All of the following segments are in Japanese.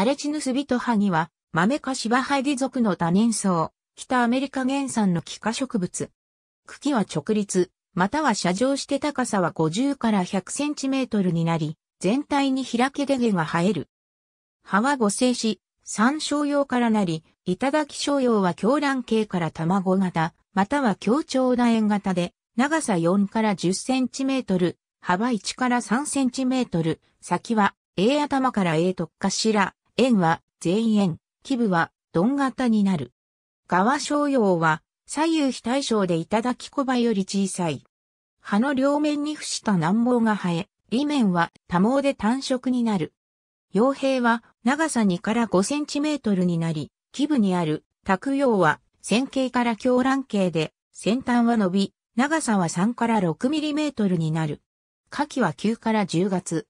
アレチヌスビトハギは、豆かシバハイディ属の多年草、北アメリカ原産の気化植物。茎は直立、または射状して高さは50から100センチメートルになり、全体に開けで毛が生える。葉は五星子、三小用からなり、頂小用は狂乱系から卵型、または強調楕円型で、長さ4から10センチメートル、幅1から3センチメートル、先は A 頭から A とら、円は全円、基部は鈍型になる。側商用は左右非対称でいただき小葉より小さい。葉の両面に伏した軟毛が生え、裏面は多毛で単色になる。傭兵は長さ2から5センチメートルになり、基部にある卓用は線形から狂乱形で、先端は伸び、長さは3から6ミリメートルになる。下記は9から10月。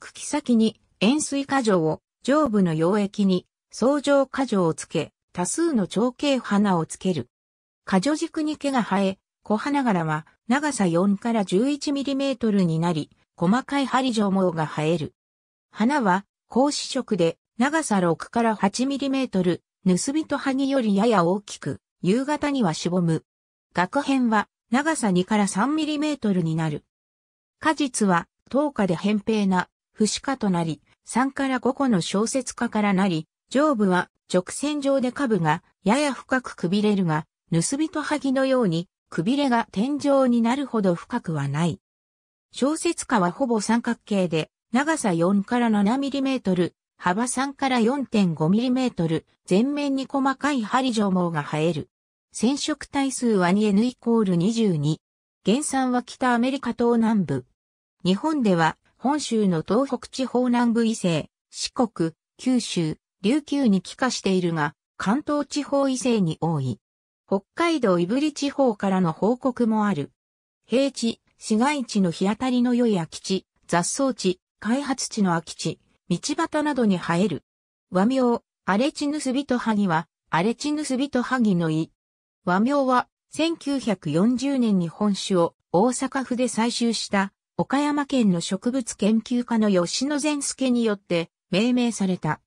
茎先に円錐過剰を上部の溶液に相乗過剰をつけ、多数の長径花をつける。過剰軸に毛が生え、小花柄は長さ4から11ミリメートルになり、細かい針状毛が生える。花は高子色で長さ6から8ミリメートル、盗人によりやや大きく、夕方にはしぼむ。額編は長さ2から3ミリメートルになる。果実は、等価で扁平な、不死化となり、3から5個の小説家からなり、上部は直線上で下部がやや深くくびれるが、盗人萩のようにくびれが天井になるほど深くはない。小説家はほぼ三角形で、長さ4から7ミリメートル、幅3から4.5ミリメートル、全面に細かい針状毛が生える。染色体数は 2N イコール22。原産は北アメリカ東南部。日本では本州の東北地方南部以西、四国、九州、琉球に帰化しているが、関東地方以西に多い。北海道胆振地方からの報告もある。平地、市街地の日当たりの良い空き地、雑草地、開発地の空き地、道端などに生える。和名、アレチヌスビトハギは、アレチヌスビトハギの意。和名は、1940年に本種を大阪府で採集した岡山県の植物研究家の吉野善助によって命名された。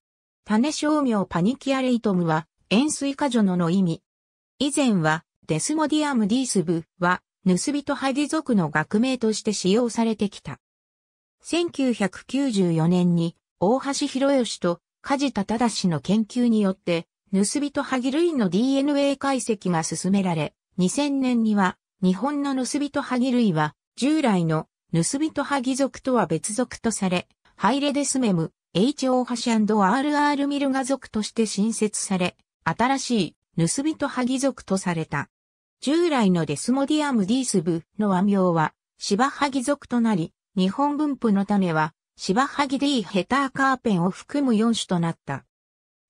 種商名パニキアレイトムは、塩水化除のの意味。以前は、デスモディアムディースブは、ヌスビトハデ族の学名として使用されてきた。1994年に、大橋博義と梶田忠の研究によって、ヌスビトハギ類の DNA 解析が進められ、2000年には、日本のヌスビトハギ類は、従来の盗人ハギ族とは別族とされ、ハイレデスメム、H 大橋 &RR ミルガ族として新設され、新しい盗人ハギ族とされた。従来のデスモディアムディース部の和名は、シバハギ族となり、日本分布のためは、バハギディヘターカーペンを含む4種となった。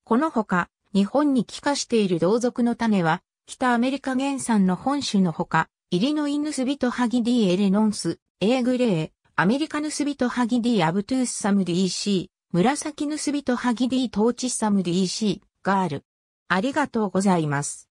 このほか、日本に帰化している同族の種は、北アメリカ原産の本種のほか、イリノイヌスビトハギディエレノンス、A グレー、アメリカヌスビトハギディアブトゥースサム DC、紫ヌスビトハギディトーチサム DC、ガール。ありがとうございます。